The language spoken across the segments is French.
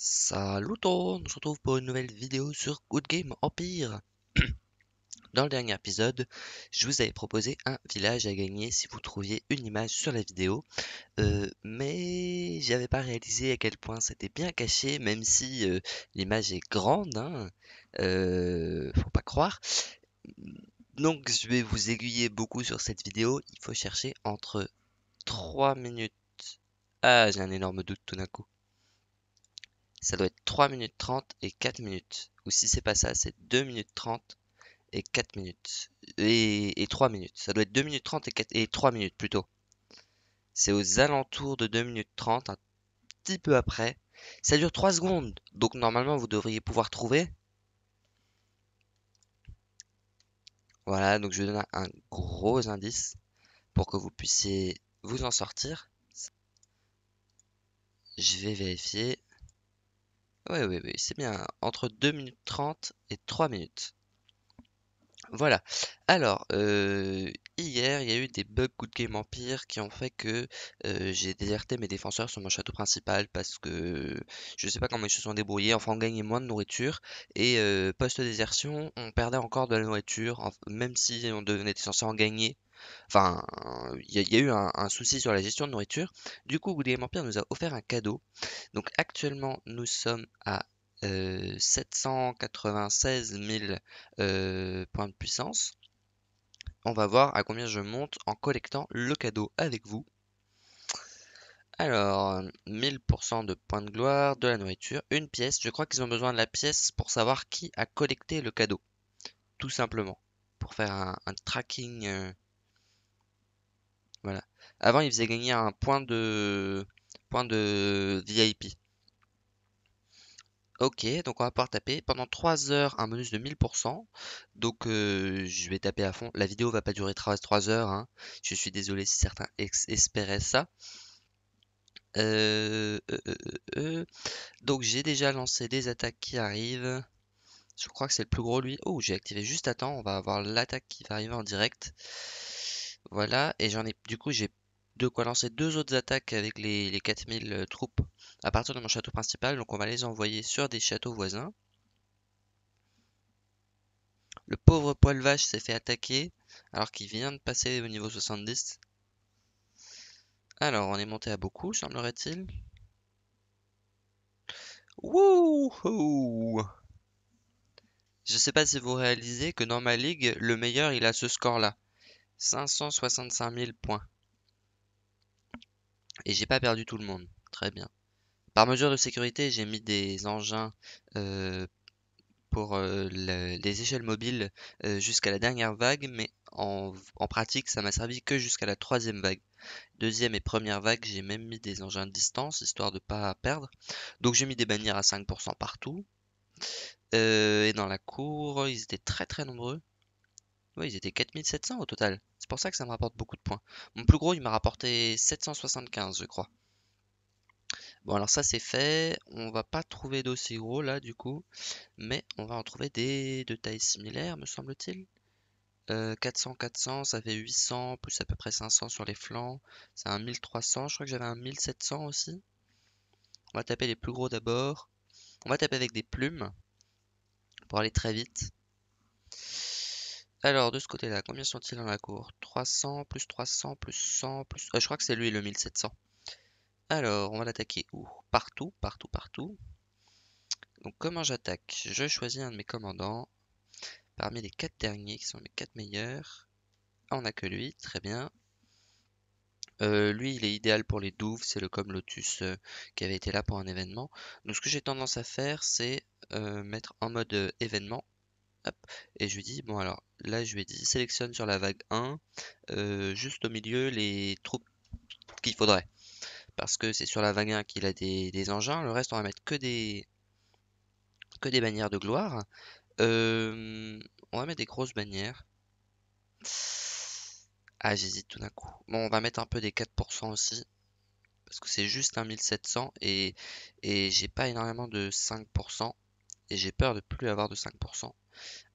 Salut on se retrouve pour une nouvelle vidéo sur Good Game Empire. Dans le dernier épisode, je vous avais proposé un village à gagner si vous trouviez une image sur la vidéo, euh, mais j'avais pas réalisé à quel point c'était bien caché, même si euh, l'image est grande, hein. euh, faut pas croire. Donc je vais vous aiguiller beaucoup sur cette vidéo, il faut chercher entre 3 minutes... Ah, j'ai un énorme doute tout d'un coup ça doit être 3 minutes 30 et 4 minutes. Ou si c'est pas ça, c'est 2 minutes 30 et 4 minutes. Et, 3 minutes. Ça doit être 2 minutes 30 et, 4, et 3 minutes plutôt. C'est aux alentours de 2 minutes 30, un petit peu après. Ça dure 3 secondes. Donc normalement, vous devriez pouvoir trouver. Voilà, donc je vais donne un gros indice pour que vous puissiez vous en sortir. Je vais vérifier. Oui, oui, oui, c'est bien. Entre 2 minutes 30 et 3 minutes. Voilà. Alors, euh, hier, il y a eu des bugs Good Game Empire qui ont fait que euh, j'ai déserté mes défenseurs sur mon château principal parce que je ne sais pas comment ils se sont débrouillés. Enfin, on gagnait moins de nourriture et euh, post-désertion, on perdait encore de la nourriture, même si on devenait censé en gagner. Enfin, il y, a eu un, souci sur la gestion de nourriture. Du coup, Good Game Empire nous a offert un cadeau. Donc actuellement, nous sommes à 796 euh, 000 points de puissance. On va voir à combien je monte en collectant le cadeau avec vous. Alors, 1000% de points de gloire, de la nourriture, une pièce. Je crois qu'ils ont besoin de la pièce pour savoir qui a collecté le cadeau. Tout simplement. Pour faire un, tracking. Euh, voilà. Avant, ils faisaient gagner un point de, point de VIP. Ok, donc on va pouvoir taper pendant 3 heures un bonus de 1000%. Donc euh, je vais taper à fond. La vidéo va pas durer 3, heures. Hein. Je suis désolé si certains espéraient ça. Euh, euh, donc j'ai déjà lancé des attaques qui arrivent. Je crois que c'est le plus gros lui. Oh, j'ai activé juste à temps. On va avoir l'attaque qui va arriver en direct. Voilà, et j'en ai du coup j'ai de quoi lancer deux autres attaques avec les, 4000 euh, troupes à partir de mon château principal. Donc on va les envoyer sur des châteaux voisins. Le pauvre poil vache s'est fait attaquer alors qu'il vient de passer au niveau 70. Alors on est monté à beaucoup semblerait-il. Wouhou Je sais pas si vous réalisez que dans ma ligue, le meilleur il a ce score là. 565 000 points. Et j'ai pas perdu tout le monde. Très bien. Par mesure de sécurité, j'ai mis des engins euh, pour euh, les échelles mobiles euh, jusqu'à la dernière vague, mais en, pratique, ça m'a servi que jusqu'à la troisième vague. Deuxième et première vague, j'ai même mis des engins de distance, histoire de ne pas perdre. Donc j'ai mis des bannières à 5% partout. et dans la cour, ils étaient très très nombreux ils étaient 4700 au total. C'est pour ça que ça me rapporte beaucoup de points. Mon plus gros, il m'a rapporté 775, je crois. Bon, alors ça, c'est fait. On va pas trouver d'aussi gros, là, du coup. Mais on va en trouver des de taille similaire, me semble-t-il. 400, euh, 400, ça fait 800, plus à peu près 500 sur les flancs. C'est un 1300, je crois que j'avais un 1700 aussi. On va taper les plus gros d'abord. On va taper avec des plumes pour aller très vite. Alors, de ce côté-là, combien sont-ils dans la cour 300, plus 300, plus 100, plus... Euh, je crois que c'est lui le 1700. Alors, on va l'attaquer où Partout, partout, partout. Donc, comment j'attaque Je choisis un de mes commandants. Parmi les 4 derniers, qui sont mes 4 meilleurs. Ah, on n'a que lui, très bien. Euh, lui, il est idéal pour les douves, c'est le comme Lotus euh, qui avait été là pour un événement. Donc, ce que j'ai tendance à faire, c'est mettre en mode événement et je lui dis, bon alors, là je lui ai dit, sélectionne sur la vague 1, euh, juste au milieu, les troupes qu'il faudrait. Parce que c'est sur la vague 1 qu'il a des, engins, le reste on va mettre que des, que des bannières de gloire. Euh, on va mettre des grosses bannières. Ah j'hésite tout d'un coup. Bon on va mettre un peu des 4% aussi. Parce que c'est juste un 1700 et, et j'ai pas énormément de 5% et j'ai peur de plus avoir de 5%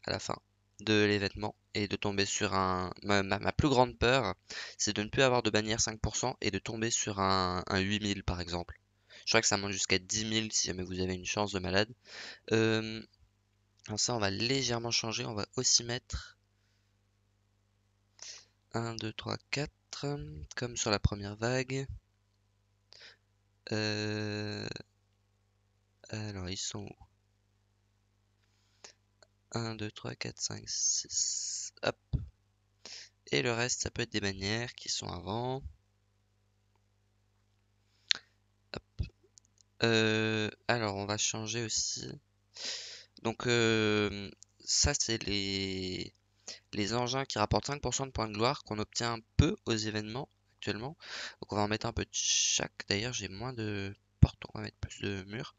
à la fin de l'événement et de tomber sur un... Ma, plus grande peur, c'est de ne plus avoir de bannière 5% et de tomber sur un, 8000 par exemple. Je crois que ça monte jusqu'à 10 000 si jamais vous avez une chance de malade. Euh, ça, on va légèrement changer. On va aussi mettre 1, 2, 3, 4, comme sur la première vague. Euh, alors, ils sont où 1, 2, 3, 4, 5, 6, hop. Et le reste, ça peut être des bannières qui sont avant. Hop. Euh, alors, on va changer aussi. Donc, euh, ça, c'est les, les engins qui rapportent 5% de points de gloire qu'on obtient un peu aux événements actuellement. Donc, on va en mettre un peu de chaque. D'ailleurs, j'ai moins de on va mettre plus de murs.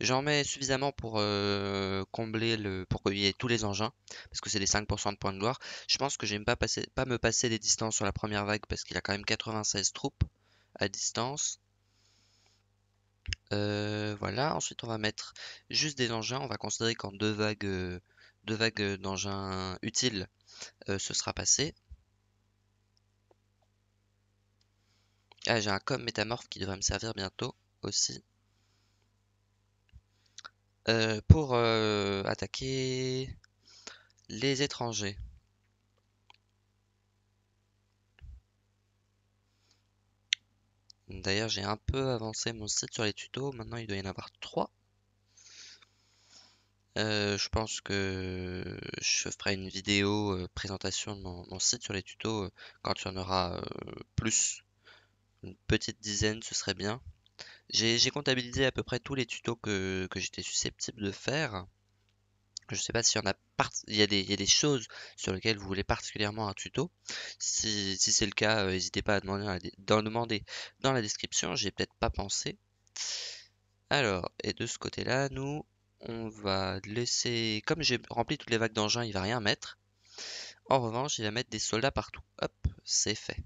J'en mets suffisamment pour euh, combler le, pour qu'il y ait tous les engins, parce que c'est les 5% de points de gloire. Je pense que j'aime pas passer, pas me passer des distances sur la première vague, parce qu'il a quand même 96 troupes à distance. Euh, voilà, ensuite on va mettre juste des engins, on va considérer qu'en deux vagues, euh, deux vagues d'engins utiles, ce sera passé. Ah, j'ai un com métamorphe qui devrait me servir bientôt aussi. Euh, pour euh, attaquer les étrangers. D'ailleurs, j'ai un peu avancé mon site sur les tutos. Maintenant, il doit y en avoir trois. Euh, je pense que je ferai une vidéo présentation de mon, site sur les tutos quand il y en aura plus. Une petite dizaine, ce serait bien. J'ai comptabilisé à peu près tous les tutos que, j'étais susceptible de faire. Je ne sais pas s'il y en a, il, y des, choses sur lesquelles vous voulez particulièrement un tuto. Si, c'est le cas, euh, n'hésitez pas à demander, dans, demander dans la description. J'ai peut-être pas pensé. Alors, et de ce côté-là, nous, on va laisser... Comme j'ai rempli toutes les vagues d'engins, il va rien mettre. En revanche, il va mettre des soldats partout. Hop, c'est fait.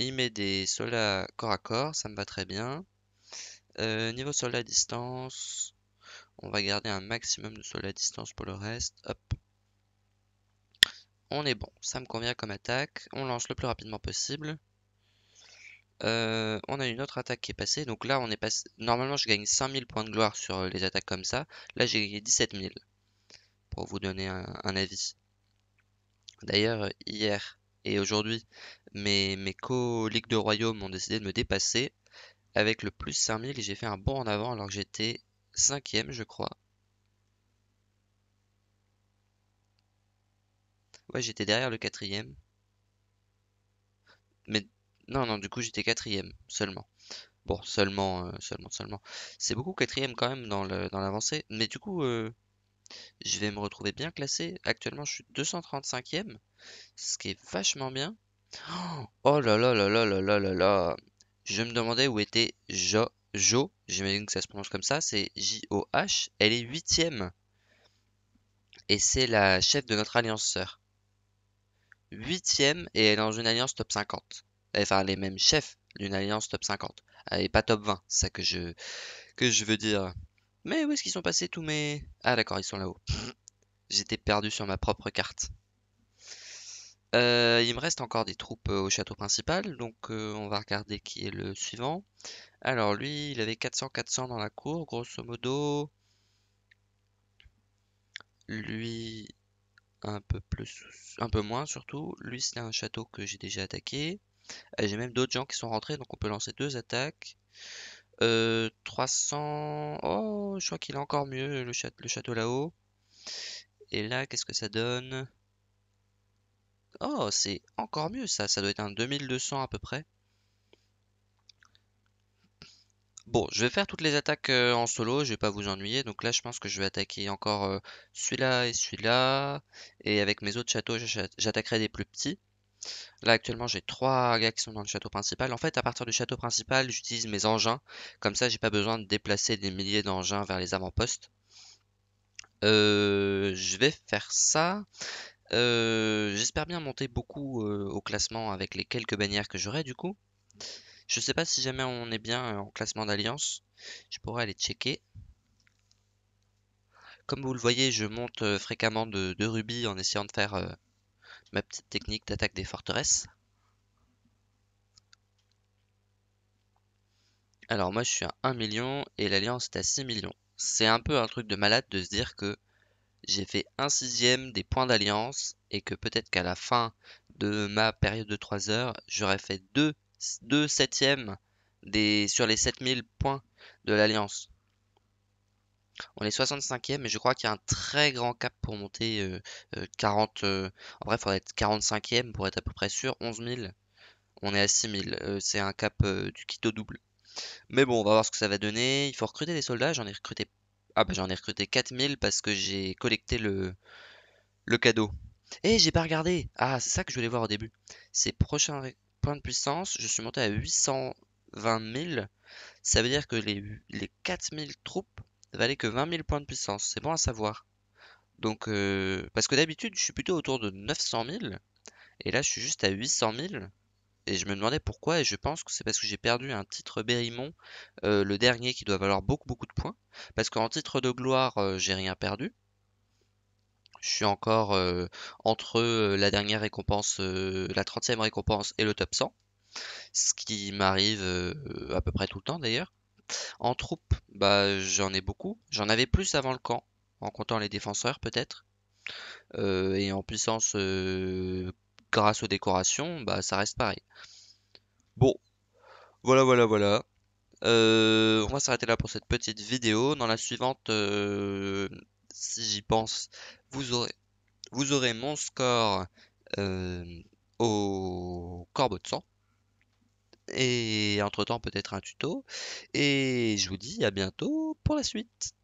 Il met des soldats corps à corps, ça me va très bien. Euh, niveau soldats à distance, on va garder un maximum de soldats à distance pour le reste. Hop. On est bon, ça me convient comme attaque. On lance le plus rapidement possible. Euh, on a une autre attaque qui est passée. Donc là, on est passé. Normalement, je gagne 5000 points de gloire sur les attaques comme ça. Là, j'ai gagné 17000. Pour vous donner un avis. D'ailleurs, hier, et aujourd'hui, mes, mes co-ligues de royaume ont décidé de me dépasser avec le plus 5000 et j'ai fait un bond en avant alors que j'étais cinquième, je crois. Ouais, j'étais derrière le quatrième. Mais non, non, du coup, j'étais quatrième seulement. Bon, seulement, euh, seulement, seulement. C'est beaucoup quatrième quand même dans l'avancée. Mais du coup, euh, je vais me retrouver bien classé. Actuellement, je suis 235e, ce qui est vachement bien. Oh là là là là là là là là. Je me demandais où était Jo. Jo, j'imagine que ça se prononce comme ça, c'est J-O-H. Elle est 8e. Et c'est la chef de notre alliance sœur. 8e et elle est dans une alliance top 50. Eh, enfin, les mêmes chefs d'une alliance top 50. Elle pas top 20, c'est ça que je, que je veux dire. Mais où est-ce qu'ils sont passés tous mes... Ah d'accord, ils sont là-haut. J'étais perdu sur ma propre carte. Euh, il me reste encore des troupes euh, au château principal, donc euh, on va regarder qui est le suivant. Alors lui, il avait 400-400 dans la cour, grosso modo. Lui, un peu, plus, un peu moins surtout. Lui, c'est un château que j'ai déjà attaqué. J'ai même d'autres gens qui sont rentrés, donc on peut lancer deux attaques. 300... Euh, oh, je crois qu'il est encore mieux, le, château, le château là-haut. Et là, qu'est-ce que ça donne Oh, c'est encore mieux ça. Ça doit être un 2200 à peu près. Bon, je vais faire toutes les attaques euh, en solo, je vais pas vous ennuyer. Donc là, je pense que je vais attaquer encore euh, celui-là et celui-là. Et avec mes autres châteaux, j'attaquerai des plus petits. Là, actuellement, j'ai 3 gars qui sont dans le château principal. En fait, à partir du château principal, j'utilise mes engins. Comme ça, j'ai pas besoin de déplacer des milliers d'engins vers les avant-postes. Euh, je vais faire ça. Euh, j'espère bien monter beaucoup euh, au classement avec les quelques bannières que j'aurai du coup. Je sais pas si jamais on est bien en classement d'alliance. Je pourrais aller checker. Comme vous le voyez, je monte fréquemment de, de rubis en essayant de faire Ma petite technique d'attaque des forteresses. Alors moi je suis à 1 million et l'alliance est à 6 millions. C'est un peu un truc de malade de se dire que j'ai fait un sixième des points d'alliance et que peut-être qu'à la fin de ma période de 3 heures, j'aurais fait 2, deux septièmes des, sur les 7000 points de l'alliance. On est 65e mais je crois qu'il y a un très grand cap pour monter 40. Euh, euh, euh, en vrai, il faudrait être 45e pour être à peu près sûr. 11 000. On est à 6 000. c'est un cap du kito double. Mais bon, on va voir ce que ça va donner. Il faut recruter des soldats. J'en ai recruté. Ah bah j'en ai recruté 4000 parce que j'ai collecté le, le cadeau. Et j'ai pas regardé. Ah, c'est ça que je voulais voir au début. C'est prochain point de puissance. Je suis monté à 820 000. Ça veut dire que les, les 4000 troupes valait que 20 000 points de puissance. C'est bon à savoir. Donc, euh, parce que d'habitude, je suis plutôt autour de 900 000. Et là, je suis juste à 800 000. Et je me demandais pourquoi. Et je pense que c'est parce que j'ai perdu un titre Bérimont, euh, le dernier, qui doit valoir beaucoup, beaucoup de points. Parce qu'en titre de gloire, euh, j'ai rien perdu. Je suis encore entre la dernière récompense, la 30e récompense et le top 100. Ce qui m'arrive à peu près tout le temps d'ailleurs. En troupe, bah, j'en ai beaucoup. J'en avais plus avant le camp, en comptant les défenseurs peut-être. Euh, et en puissance, euh, grâce aux décorations, bah, ça reste pareil. Bon, voilà, voilà, voilà. Euh, on va s'arrêter là pour cette petite vidéo. Dans la suivante, si j'y pense, vous aurez, vous aurez mon score au corbeau de sang et entre-temps peut-être un tuto. Et je vous dis à bientôt pour la suite.